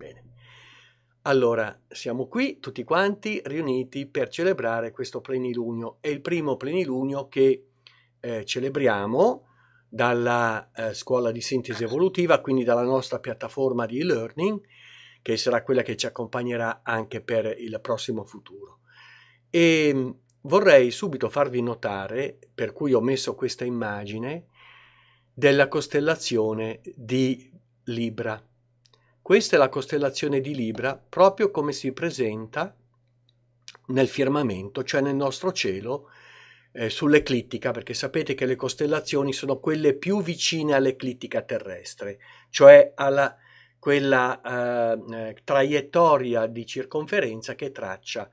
Bene. Allora, siamo qui tutti quanti riuniti per celebrare questo plenilunio. È il primo plenilunio che eh, celebriamo dalla eh, scuola di sintesi evolutiva, quindi dalla nostra piattaforma di e-learning, che sarà quella che ci accompagnerà anche per il prossimo futuro. E ehm, vorrei subito farvi notare, per cui ho messo questa immagine, della costellazione di Libra. Questa è la costellazione di Libra, proprio come si presenta nel firmamento, cioè nel nostro cielo, eh, sull'eclittica, perché sapete che le costellazioni sono quelle più vicine all'eclittica terrestre, cioè alla quella eh, eh traiettoria di circonferenza che traccia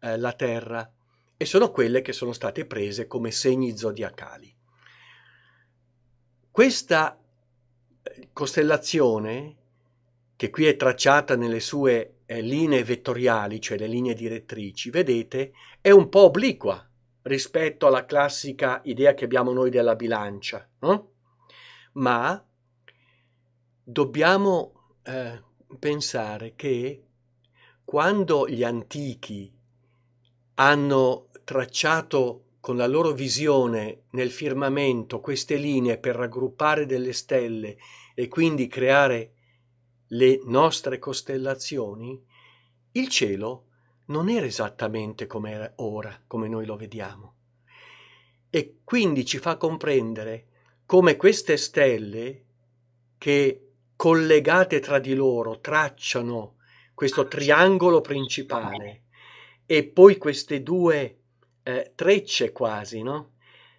eh, la Terra e sono quelle che sono state prese come segni zodiacali. Questa eh, costellazione che qui è tracciata nelle sue eh, linee vettoriali, cioè le linee direttrici, vedete, è un po' obliqua rispetto alla classica idea che abbiamo noi della bilancia, no? ma dobbiamo eh, pensare che quando gli antichi hanno tracciato con la loro visione nel firmamento queste linee per raggruppare delle stelle e quindi creare le nostre costellazioni, il cielo non era esattamente come era ora, come noi lo vediamo. E quindi ci fa comprendere come queste stelle, che collegate tra di loro tracciano questo ah, triangolo principale e poi queste due eh, trecce quasi, no?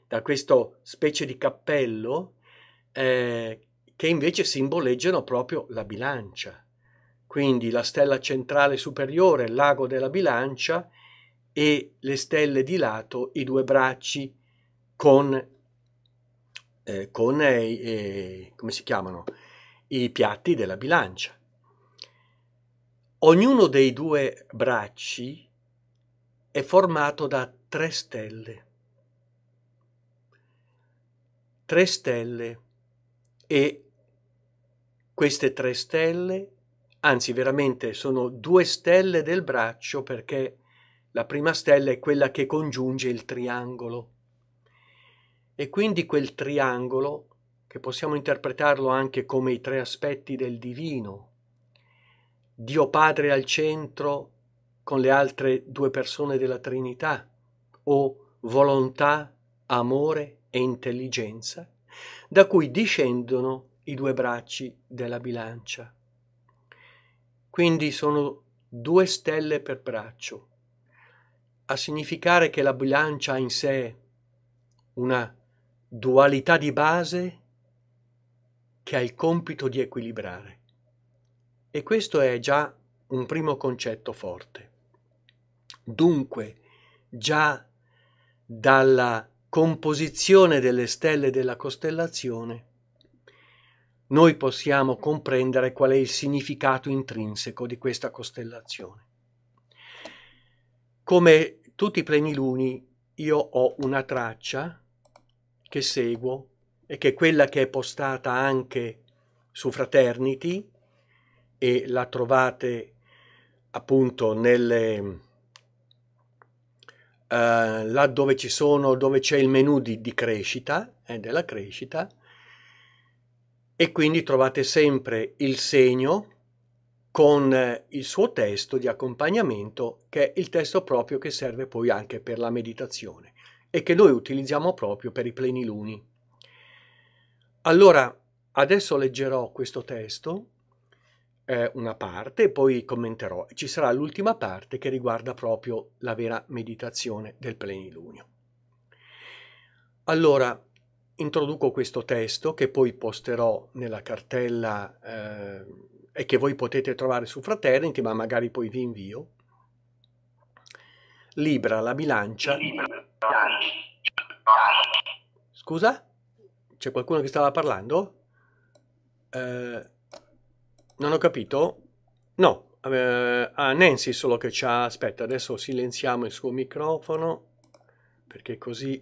da questo specie di cappello eh, che invece simboleggiano proprio la bilancia. Quindi la stella centrale superiore, il lago della bilancia, e le stelle di lato, i due bracci con, eh, con eh, eh come si chiamano? i piatti della bilancia. Ognuno dei due bracci è formato da tre stelle. Tre stelle e queste tre stelle, anzi veramente sono due stelle del braccio perché la prima stella è quella che congiunge il triangolo. E quindi quel triangolo, che possiamo interpretarlo anche come i tre aspetti del divino, Dio Padre al centro con le altre due persone della Trinità, o volontà, amore e intelligenza, da cui discendono i due bracci della bilancia. Quindi sono due stelle per braccio, a significare che la bilancia ha in sé una dualità di base che ha il compito di equilibrare. E questo è già un primo concetto forte. Dunque, già dalla composizione delle stelle della costellazione, noi possiamo comprendere qual è il significato intrinseco di questa costellazione. Come tutti i pleniluni, io ho una traccia che seguo e che è quella che è postata anche su Fraternity e la trovate appunto nelle... Uh, là dove ci sono, dove c'è il menu di, di crescita, eh, della crescita, e quindi trovate sempre il segno con eh, il suo testo di accompagnamento che è il testo proprio che serve poi anche per la meditazione e che noi utilizziamo proprio per i pleniluni. Allora, adesso leggerò questo testo, eh, una parte, e poi commenterò. Ci sarà l'ultima parte che riguarda proprio la vera meditazione del plenilunio. Allora, introduco questo testo che poi posterò nella cartella eh, e che voi potete trovare su Fraternity, ma magari poi vi invio. Libra la bilancia. Scusa? C'è qualcuno che stava parlando? Eh, non ho capito? No. Eh, ah, Nancy solo che c'ha... Aspetta, adesso silenziamo il suo microfono perché così...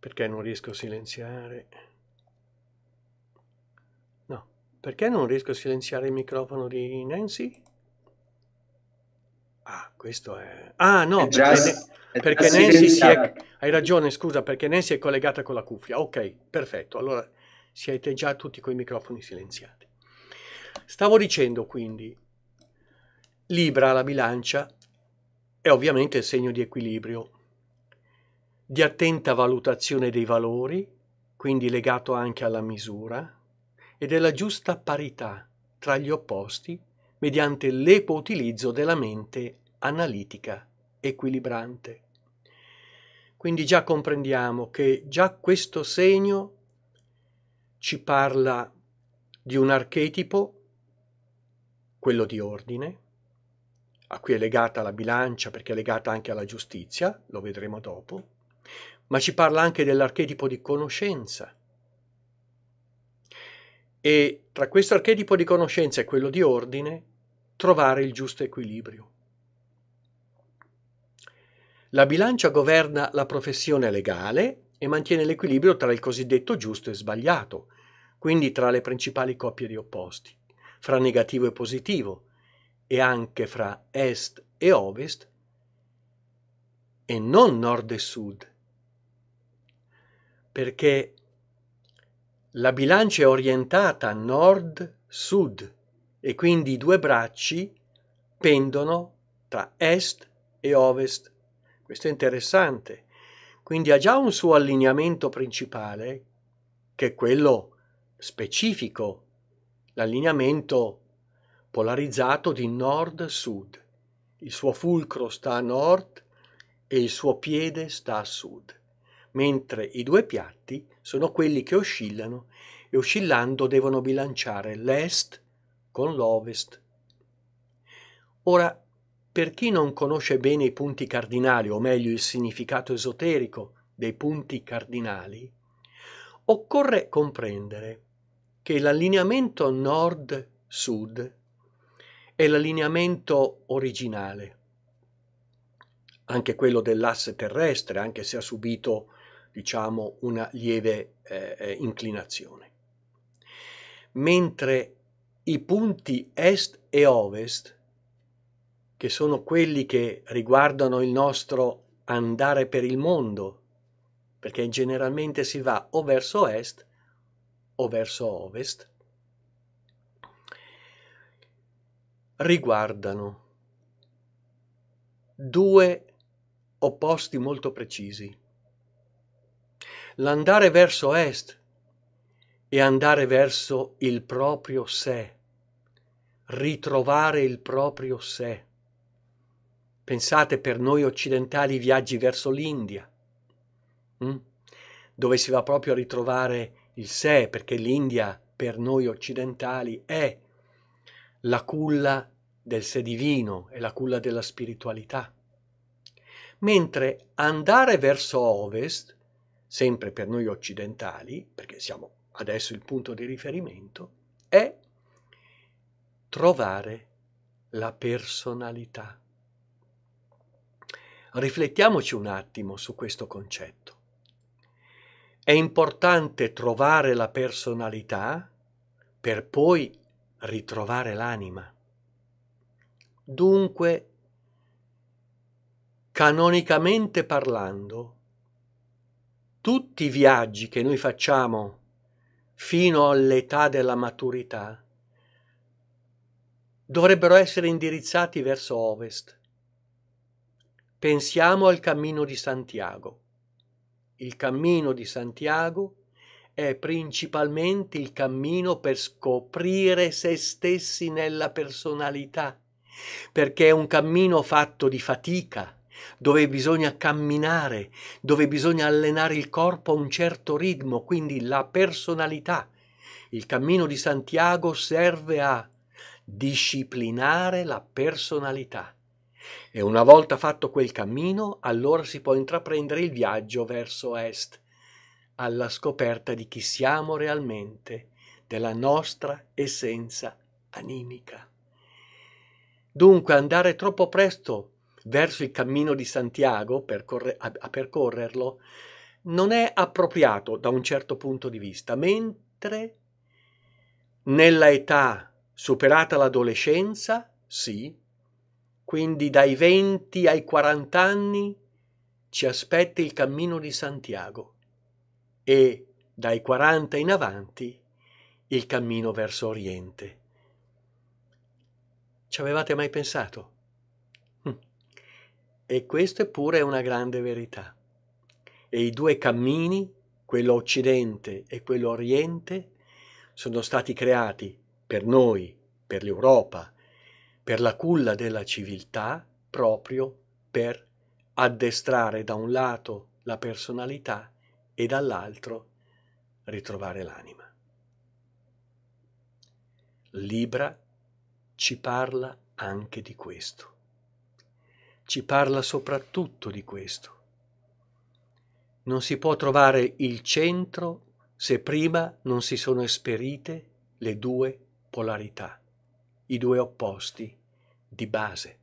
Perché non riesco a silenziare? No, perché non riesco a silenziare il microfono di Nancy? Ah, questo è... Ah, no, è perché, ne... perché Nancy si è... Hai ragione, scusa, perché Nancy è collegata con la cuffia. Ok, perfetto. Allora siete già tutti con i microfoni silenziati. Stavo dicendo quindi, Libra la bilancia è ovviamente il segno di equilibrio, di attenta valutazione dei valori, quindi legato anche alla misura, e della giusta parità tra gli opposti mediante l'equo utilizzo della mente analitica equilibrante. Quindi già comprendiamo che già questo segno ci parla di un archetipo, quello di ordine, a cui è legata la bilancia perché è legata anche alla giustizia, lo vedremo dopo, ma ci parla anche dell'archetipo di conoscenza. E tra questo archetipo di conoscenza e quello di ordine, trovare il giusto equilibrio. La bilancia governa la professione legale e mantiene l'equilibrio tra il cosiddetto giusto e sbagliato, quindi tra le principali coppie di opposti, fra negativo e positivo, e anche fra est e ovest, e non nord e sud, perché la bilancia è orientata nord-sud e quindi i due bracci pendono tra est e ovest. Questo è interessante. Quindi ha già un suo allineamento principale, che è quello specifico, l'allineamento polarizzato di nord-sud. Il suo fulcro sta a nord e il suo piede sta a sud mentre i due piatti sono quelli che oscillano e oscillando devono bilanciare l'est con l'ovest. Ora, per chi non conosce bene i punti cardinali, o meglio il significato esoterico dei punti cardinali, occorre comprendere che l'allineamento nord-sud è l'allineamento originale, anche quello dell'asse terrestre, anche se ha subito diciamo, una lieve eh, eh, inclinazione. Mentre i punti est e ovest, che sono quelli che riguardano il nostro andare per il mondo, perché generalmente si va o verso est o verso ovest, riguardano due opposti molto precisi l'andare verso est e andare verso il proprio sé, ritrovare il proprio sé. Pensate per noi occidentali viaggi verso l'India, hm? dove si va proprio a ritrovare il sé, perché l'India per noi occidentali è la culla del sé divino, è la culla della spiritualità mentre andare verso ovest sempre per noi occidentali, perché siamo adesso il punto di riferimento, è trovare la personalità. Riflettiamoci un attimo su questo concetto. È importante trovare la personalità per poi ritrovare l'anima. Dunque, canonicamente parlando, tutti i viaggi che noi facciamo fino all'età della maturità dovrebbero essere indirizzati verso ovest. Pensiamo al cammino di Santiago. Il cammino di Santiago è principalmente il cammino per scoprire se stessi nella personalità, perché è un cammino fatto di fatica, dove bisogna camminare, dove bisogna allenare il corpo a un certo ritmo, quindi la personalità. Il cammino di Santiago serve a disciplinare la personalità. E una volta fatto quel cammino, allora si può intraprendere il viaggio verso est, alla scoperta di chi siamo realmente, della nostra essenza animica. Dunque andare troppo presto verso il cammino di Santiago percorre, a, a percorrerlo non è appropriato da un certo punto di vista, mentre nella età superata l'adolescenza, sì, quindi dai 20 ai 40 anni ci aspetta il cammino di Santiago e dai 40 in avanti il cammino verso Oriente. Ci avevate mai pensato? E questa pure una grande verità. E i due cammini, quello occidente e quello oriente, sono stati creati per noi, per l'Europa, per la culla della civiltà, proprio per addestrare da un lato la personalità e dall'altro ritrovare l'anima. Libra ci parla anche di questo ci parla soprattutto di questo. Non si può trovare il centro se prima non si sono esperite le due polarità, i due opposti di base.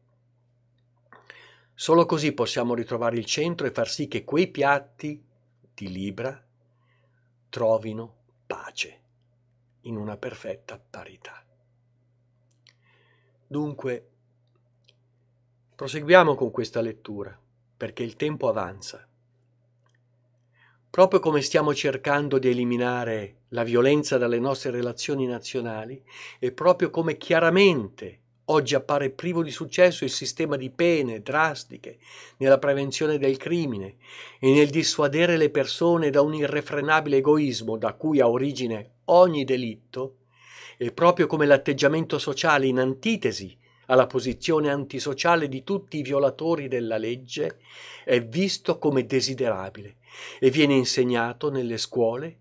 Solo così possiamo ritrovare il centro e far sì che quei piatti di Libra trovino pace in una perfetta parità. Dunque, Proseguiamo con questa lettura, perché il tempo avanza. Proprio come stiamo cercando di eliminare la violenza dalle nostre relazioni nazionali e proprio come chiaramente oggi appare privo di successo il sistema di pene drastiche nella prevenzione del crimine e nel dissuadere le persone da un irrefrenabile egoismo da cui ha origine ogni delitto, e proprio come l'atteggiamento sociale in antitesi alla posizione antisociale di tutti i violatori della legge è visto come desiderabile e viene insegnato nelle scuole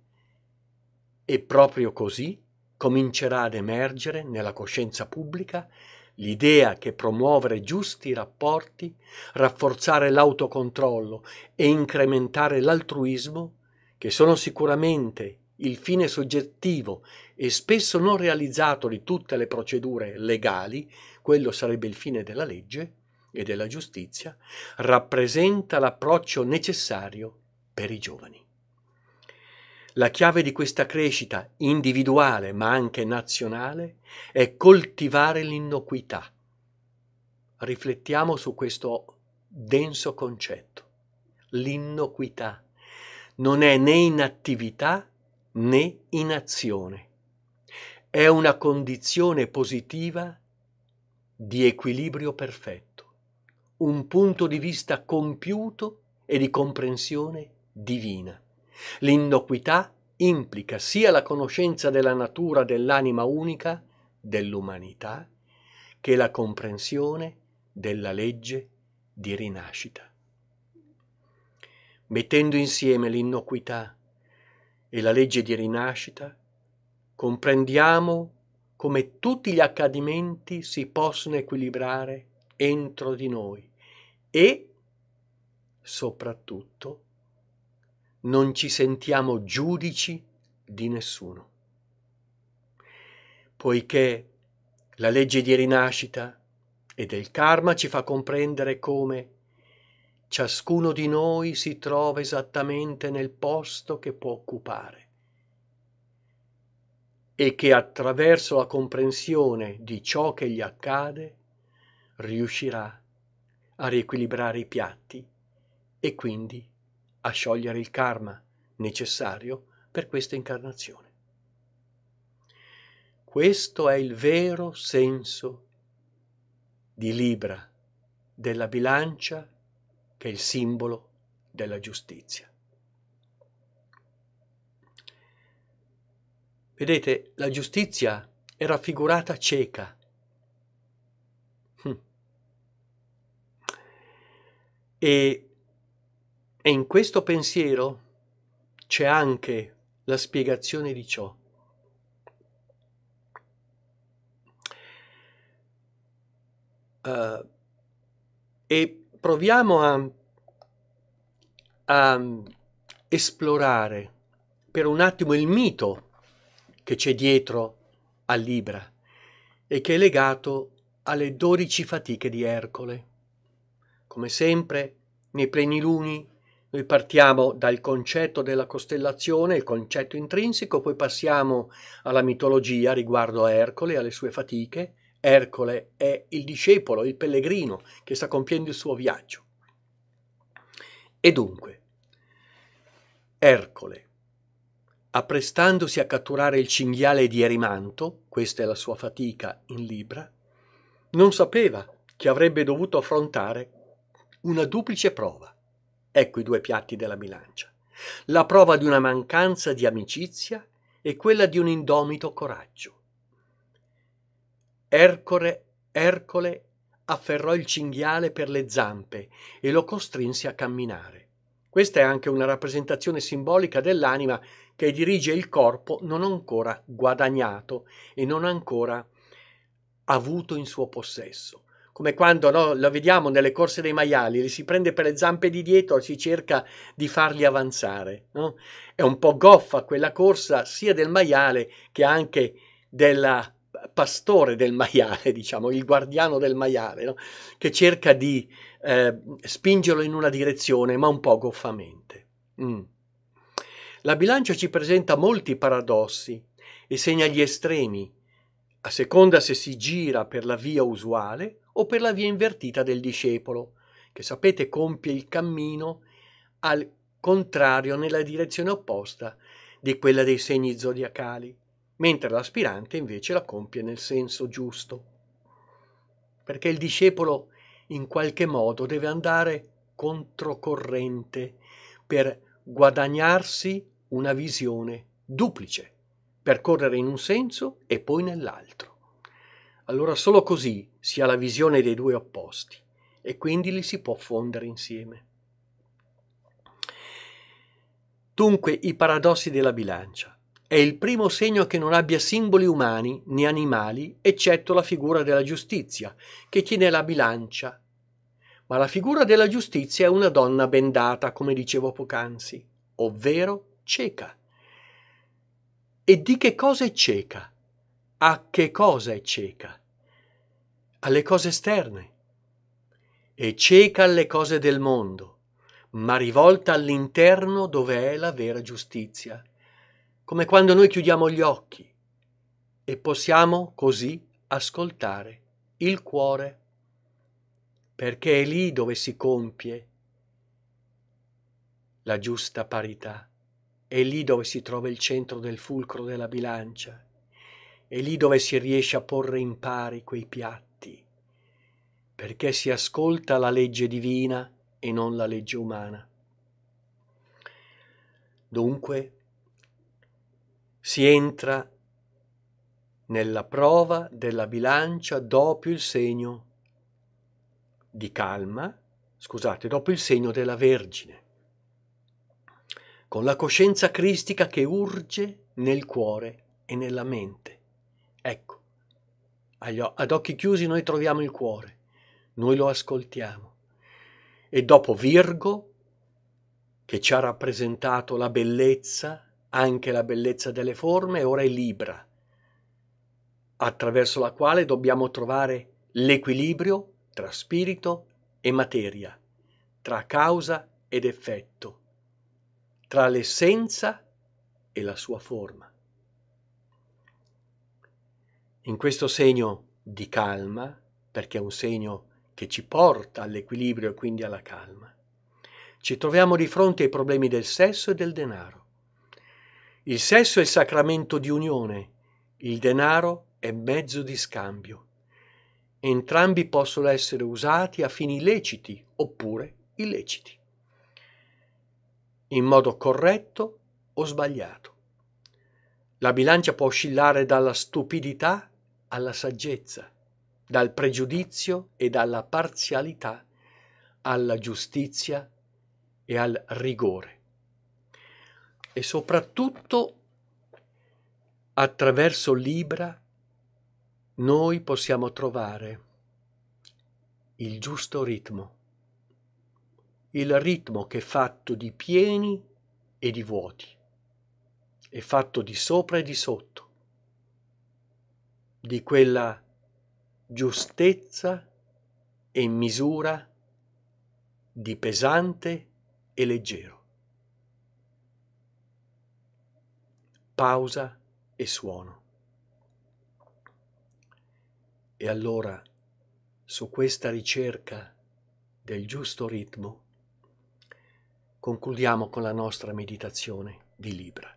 e proprio così comincerà ad emergere nella coscienza pubblica l'idea che promuovere giusti rapporti, rafforzare l'autocontrollo e incrementare l'altruismo, che sono sicuramente il fine soggettivo e spesso non realizzato di tutte le procedure legali, quello sarebbe il fine della legge e della giustizia, rappresenta l'approccio necessario per i giovani. La chiave di questa crescita individuale ma anche nazionale è coltivare l'innocuità. Riflettiamo su questo denso concetto. L'innocuità non è né inattività né in azione. È una condizione positiva di equilibrio perfetto, un punto di vista compiuto e di comprensione divina. L'innoquità implica sia la conoscenza della natura dell'anima unica, dell'umanità, che la comprensione della legge di rinascita. Mettendo insieme l'innoquità e la legge di rinascita, comprendiamo come tutti gli accadimenti si possono equilibrare entro di noi e, soprattutto, non ci sentiamo giudici di nessuno, poiché la legge di rinascita e del karma ci fa comprendere come ciascuno di noi si trova esattamente nel posto che può occupare e che attraverso la comprensione di ciò che gli accade riuscirà a riequilibrare i piatti e quindi a sciogliere il karma necessario per questa incarnazione. Questo è il vero senso di Libra, della bilancia che è il simbolo della giustizia. Vedete, la giustizia è raffigurata cieca. Hm. E, e in questo pensiero c'è anche la spiegazione di ciò. Uh, e proviamo a, a esplorare per un attimo il mito che c'è dietro a Libra e che è legato alle dodici fatiche di Ercole. Come sempre, nei pleniluni noi partiamo dal concetto della costellazione, il concetto intrinseco, poi passiamo alla mitologia riguardo a Ercole e alle sue fatiche, Ercole è il discepolo, il pellegrino che sta compiendo il suo viaggio. E dunque, Ercole, apprestandosi a catturare il cinghiale di Erimanto, questa è la sua fatica in Libra, non sapeva che avrebbe dovuto affrontare una duplice prova. Ecco i due piatti della bilancia. La prova di una mancanza di amicizia e quella di un indomito coraggio. Ercore, Ercole afferrò il cinghiale per le zampe e lo costrinse a camminare. Questa è anche una rappresentazione simbolica dell'anima che dirige il corpo non ancora guadagnato e non ancora avuto in suo possesso. Come quando no, la vediamo nelle corse dei maiali, li si prende per le zampe di dietro e si cerca di farli avanzare. No? È un po' goffa quella corsa sia del maiale che anche della pastore del maiale, diciamo, il guardiano del maiale, no? che cerca di eh, spingerlo in una direzione, ma un po' goffamente. Mm. La bilancia ci presenta molti paradossi e segna gli estremi, a seconda se si gira per la via usuale o per la via invertita del discepolo, che sapete compie il cammino al contrario nella direzione opposta di quella dei segni zodiacali mentre l'aspirante invece la compie nel senso giusto. Perché il discepolo in qualche modo deve andare controcorrente per guadagnarsi una visione duplice, percorrere in un senso e poi nell'altro. Allora solo così si ha la visione dei due opposti e quindi li si può fondere insieme. Dunque i paradossi della bilancia è il primo segno che non abbia simboli umani né animali, eccetto la figura della giustizia, che tiene la bilancia. Ma la figura della giustizia è una donna bendata, come dicevo poc'anzi, ovvero cieca. E di che cosa è cieca? A che cosa è cieca? Alle cose esterne. E cieca alle cose del mondo, ma rivolta all'interno dove è la vera giustizia come quando noi chiudiamo gli occhi e possiamo così ascoltare il cuore, perché è lì dove si compie la giusta parità, è lì dove si trova il centro del fulcro della bilancia, è lì dove si riesce a porre in pari quei piatti, perché si ascolta la legge divina e non la legge umana. Dunque, si entra nella prova della bilancia dopo il segno di calma, scusate, dopo il segno della Vergine, con la coscienza cristica che urge nel cuore e nella mente. Ecco, ad occhi chiusi noi troviamo il cuore, noi lo ascoltiamo. E dopo Virgo, che ci ha rappresentato la bellezza anche la bellezza delle forme ora è Libra, attraverso la quale dobbiamo trovare l'equilibrio tra spirito e materia, tra causa ed effetto, tra l'essenza e la sua forma. In questo segno di calma, perché è un segno che ci porta all'equilibrio e quindi alla calma, ci troviamo di fronte ai problemi del sesso e del denaro. Il sesso è sacramento di unione, il denaro è mezzo di scambio. Entrambi possono essere usati a fini leciti oppure illeciti, in modo corretto o sbagliato. La bilancia può oscillare dalla stupidità alla saggezza, dal pregiudizio e dalla parzialità alla giustizia e al rigore e soprattutto attraverso Libra noi possiamo trovare il giusto ritmo, il ritmo che è fatto di pieni e di vuoti, è fatto di sopra e di sotto, di quella giustezza e misura di pesante e leggero. pausa e suono. E allora, su questa ricerca del giusto ritmo, concludiamo con la nostra meditazione di Libra.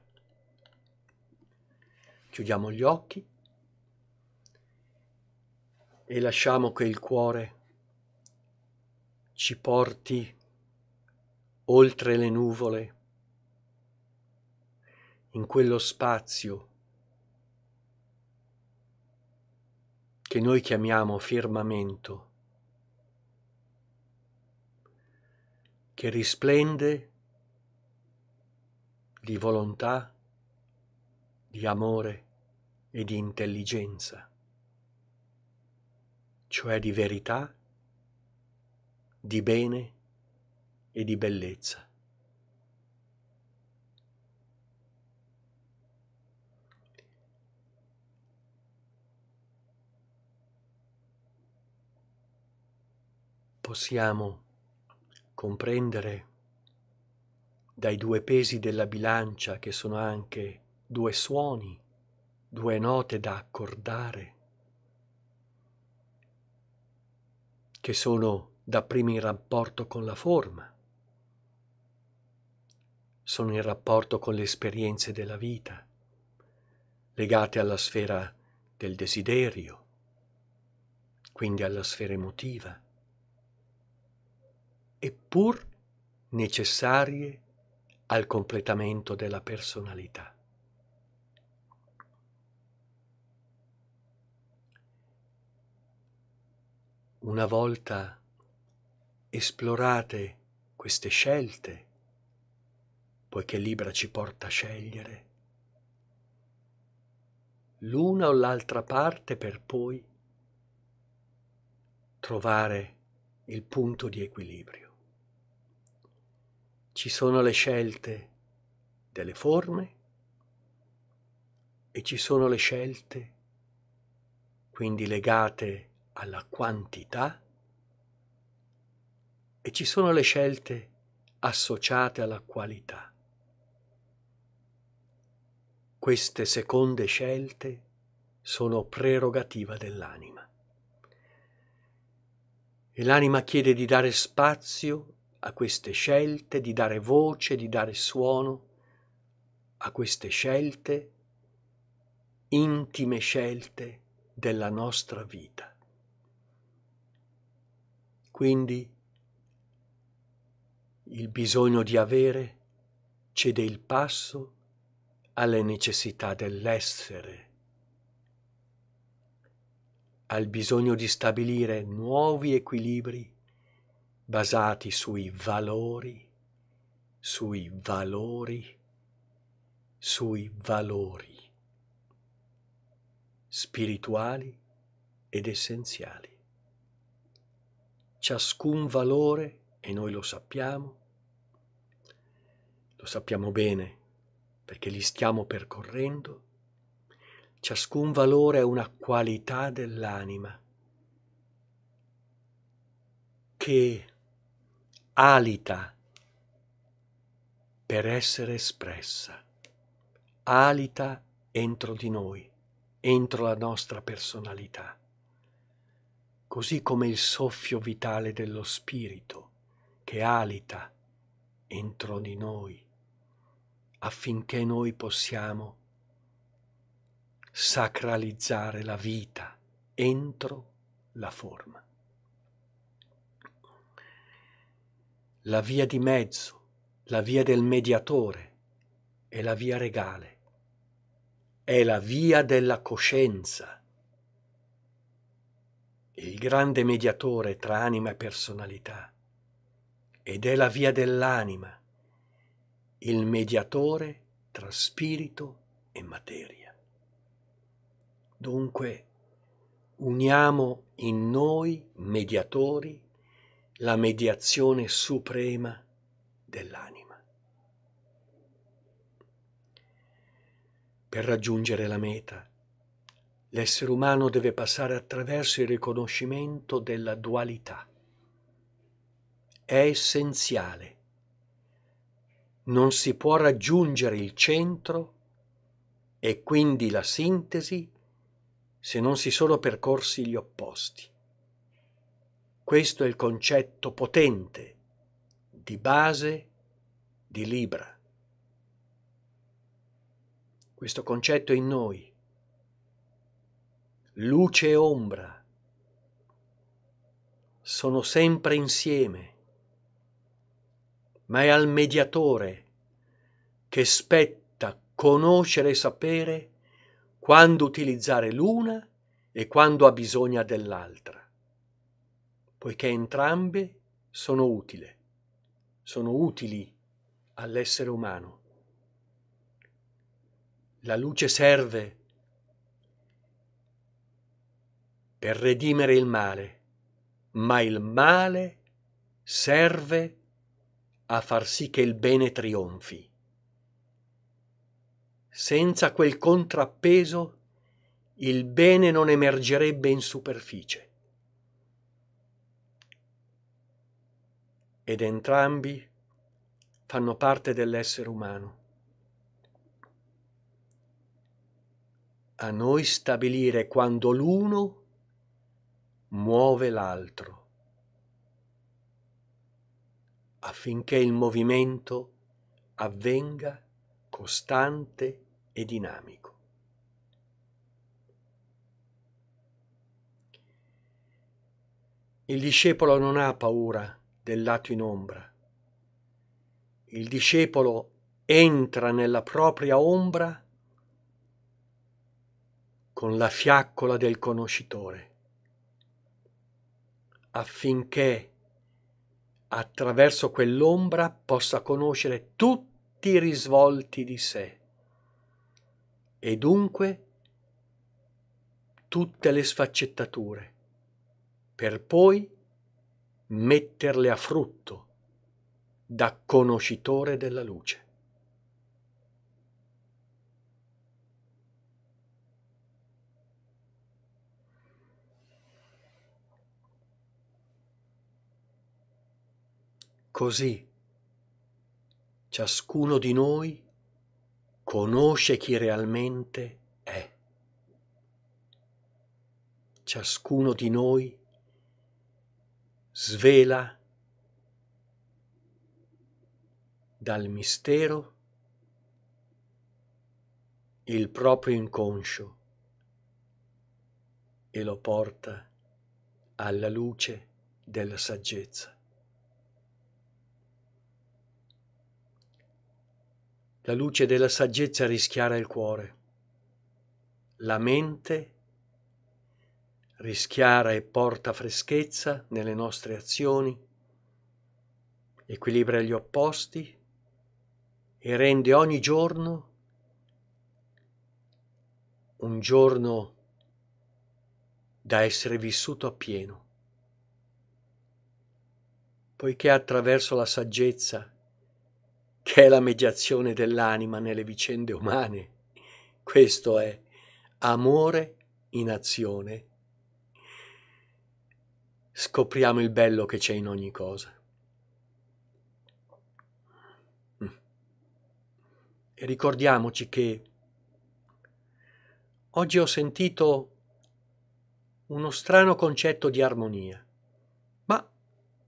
Chiudiamo gli occhi e lasciamo che il cuore ci porti oltre le nuvole in quello spazio che noi chiamiamo firmamento, che risplende di volontà, di amore e di intelligenza, cioè di verità, di bene e di bellezza. possiamo comprendere dai due pesi della bilancia che sono anche due suoni, due note da accordare, che sono dapprima in rapporto con la forma, sono in rapporto con le esperienze della vita, legate alla sfera del desiderio, quindi alla sfera emotiva eppur necessarie al completamento della personalità. Una volta esplorate queste scelte, poiché Libra ci porta a scegliere, l'una o l'altra parte per poi trovare il punto di equilibrio ci sono le scelte delle forme e ci sono le scelte quindi legate alla quantità e ci sono le scelte associate alla qualità. Queste seconde scelte sono prerogativa dell'anima. E l'anima chiede di dare spazio a queste scelte, di dare voce, di dare suono a queste scelte, intime scelte della nostra vita. Quindi il bisogno di avere cede il passo alle necessità dell'essere, al bisogno di stabilire nuovi equilibri basati sui valori, sui valori, sui valori spirituali ed essenziali. Ciascun valore, e noi lo sappiamo, lo sappiamo bene perché li stiamo percorrendo, ciascun valore è una qualità dell'anima che alita per essere espressa, alita entro di noi, entro la nostra personalità, così come il soffio vitale dello spirito che alita entro di noi, affinché noi possiamo sacralizzare la vita entro la forma. la via di mezzo, la via del mediatore e la via regale. È la via della coscienza. Il grande mediatore tra anima e personalità. Ed è la via dell'anima, il mediatore tra spirito e materia. Dunque, uniamo in noi mediatori la mediazione suprema dell'anima. Per raggiungere la meta, l'essere umano deve passare attraverso il riconoscimento della dualità. È essenziale. Non si può raggiungere il centro e quindi la sintesi se non si sono percorsi gli opposti. Questo è il concetto potente di base di Libra. Questo concetto è in noi, luce e ombra, sono sempre insieme, ma è al mediatore che spetta conoscere e sapere quando utilizzare l'una e quando ha bisogno dell'altra poiché entrambe sono utili, sono utili all'essere umano. La luce serve per redimere il male, ma il male serve a far sì che il bene trionfi. Senza quel contrappeso il bene non emergerebbe in superficie. ed entrambi fanno parte dell'essere umano. A noi stabilire quando l'uno muove l'altro, affinché il movimento avvenga costante e dinamico. Il discepolo non ha paura del lato in ombra. Il discepolo entra nella propria ombra con la fiaccola del conoscitore, affinché attraverso quell'ombra possa conoscere tutti i risvolti di sé e dunque tutte le sfaccettature, per poi metterle a frutto da conoscitore della luce. Così ciascuno di noi conosce chi realmente è. Ciascuno di noi svela dal mistero il proprio inconscio e lo porta alla luce della saggezza. La luce della saggezza rischiara il cuore, la mente rischiara e porta freschezza nelle nostre azioni, equilibra gli opposti e rende ogni giorno un giorno da essere vissuto appieno, poiché attraverso la saggezza, che è la mediazione dell'anima nelle vicende umane, questo è amore in azione scopriamo il bello che c'è in ogni cosa. Mm. E ricordiamoci che oggi ho sentito uno strano concetto di armonia, ma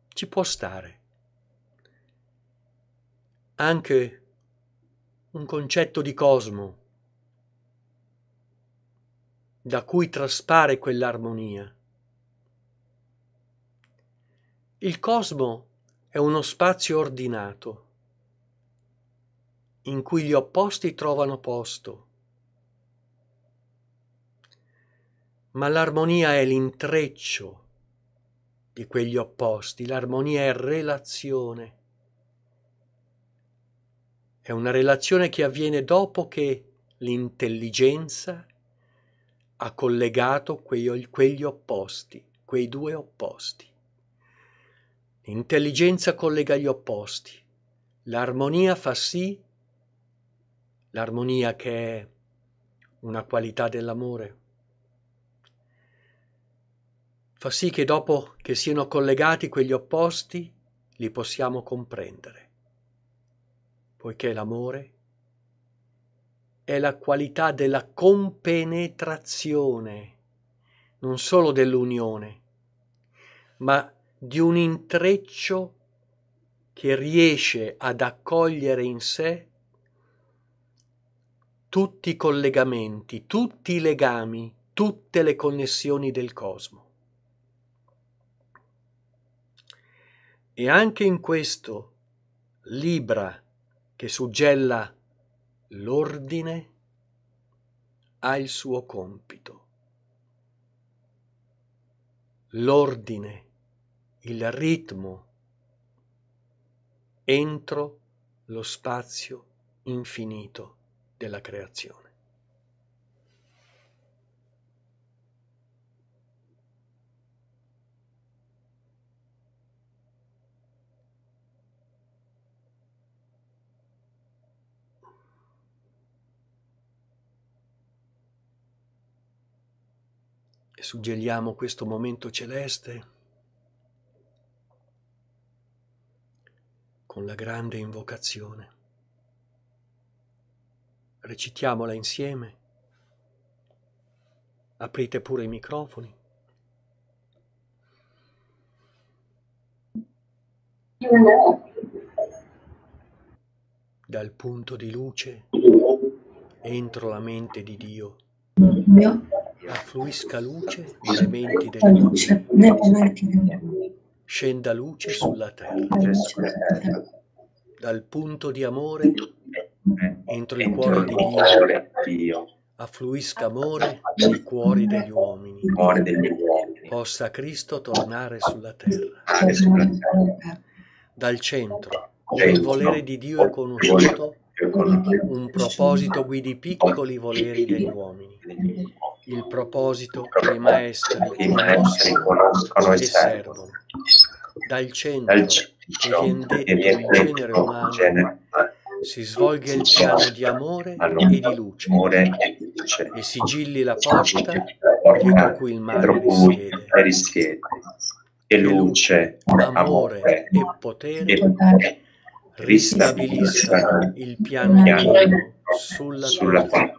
ci può stare. Anche un concetto di cosmo, da cui traspare quell'armonia il cosmo è uno spazio ordinato in cui gli opposti trovano posto, ma l'armonia è l'intreccio di quegli opposti, l'armonia è relazione, è una relazione che avviene dopo che l'intelligenza ha collegato quegli opposti, quei due opposti. L'intelligenza collega gli opposti. L'armonia fa sì, l'armonia che è una qualità dell'amore, fa sì che dopo che siano collegati quegli opposti li possiamo comprendere, poiché l'amore è la qualità della compenetrazione, non solo dell'unione, ma di un intreccio che riesce ad accogliere in sé tutti i collegamenti, tutti i legami, tutte le connessioni del cosmo. E anche in questo Libra, che suggella l'ordine, ha il suo compito. L'ordine il ritmo entro lo spazio infinito della creazione. E suggeriamo questo momento celeste con la grande invocazione. Recitiamola insieme. Aprite pure i microfoni. Dal punto di luce entro la mente di Dio affluisca luce nelle menti degli uomini scenda luce sulla terra, dal punto di amore entro il cuore di Dio, affluisca amore nei cuori degli uomini, possa Cristo tornare sulla terra. Dal centro, il volere di Dio è conosciuto, un proposito guidi piccoli voleri degli uomini il proposito che i maestri conoscono e servono. Dal centro centro che viene detto il genere umano si svolga il piano di amore e di luce e sigilli la porta dietro cui il mare risiede. E luce, amore e potere ristabiliscano il piano sulla terra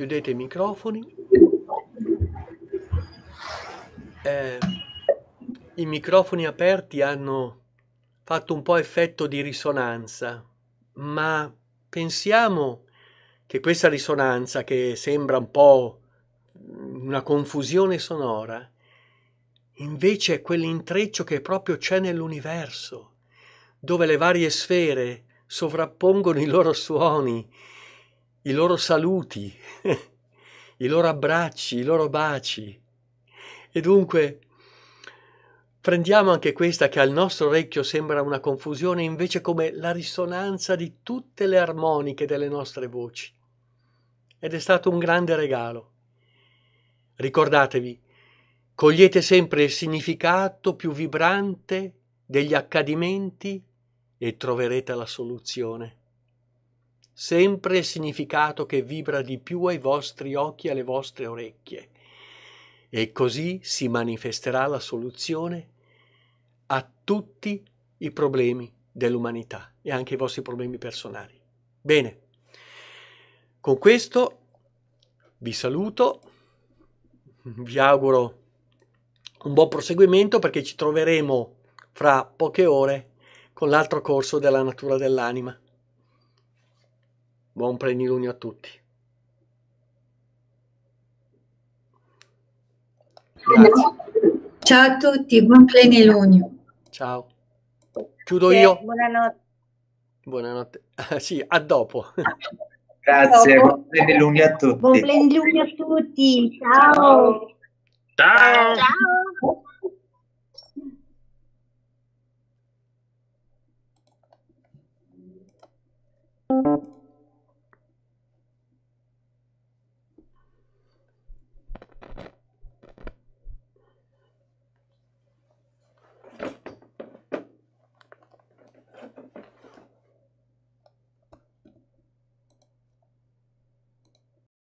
chiudete i microfoni. Eh, I microfoni aperti hanno fatto un po' effetto di risonanza, ma pensiamo che questa risonanza, che sembra un po' una confusione sonora, invece è quell'intreccio che proprio c'è nell'universo, dove le varie sfere sovrappongono i loro suoni i loro saluti, i loro abbracci, i loro baci. E dunque prendiamo anche questa che al nostro orecchio sembra una confusione, invece come la risonanza di tutte le armoniche delle nostre voci. Ed è stato un grande regalo. Ricordatevi, cogliete sempre il significato più vibrante degli accadimenti e troverete la soluzione sempre il significato che vibra di più ai vostri occhi e alle vostre orecchie. E così si manifesterà la soluzione a tutti i problemi dell'umanità e anche i vostri problemi personali. Bene, con questo vi saluto, vi auguro un buon proseguimento perché ci troveremo fra poche ore con l'altro corso della natura dell'anima. Buon plenilunio a tutti. Grazie. Ciao a tutti, buon plenilunio. Ciao. Chiudo io. Buonanotte. Buonanotte. sì, a dopo. Grazie, buon plenilunio a tutti. Buon plenilunio a tutti. Ciao. Ciao. Ciao.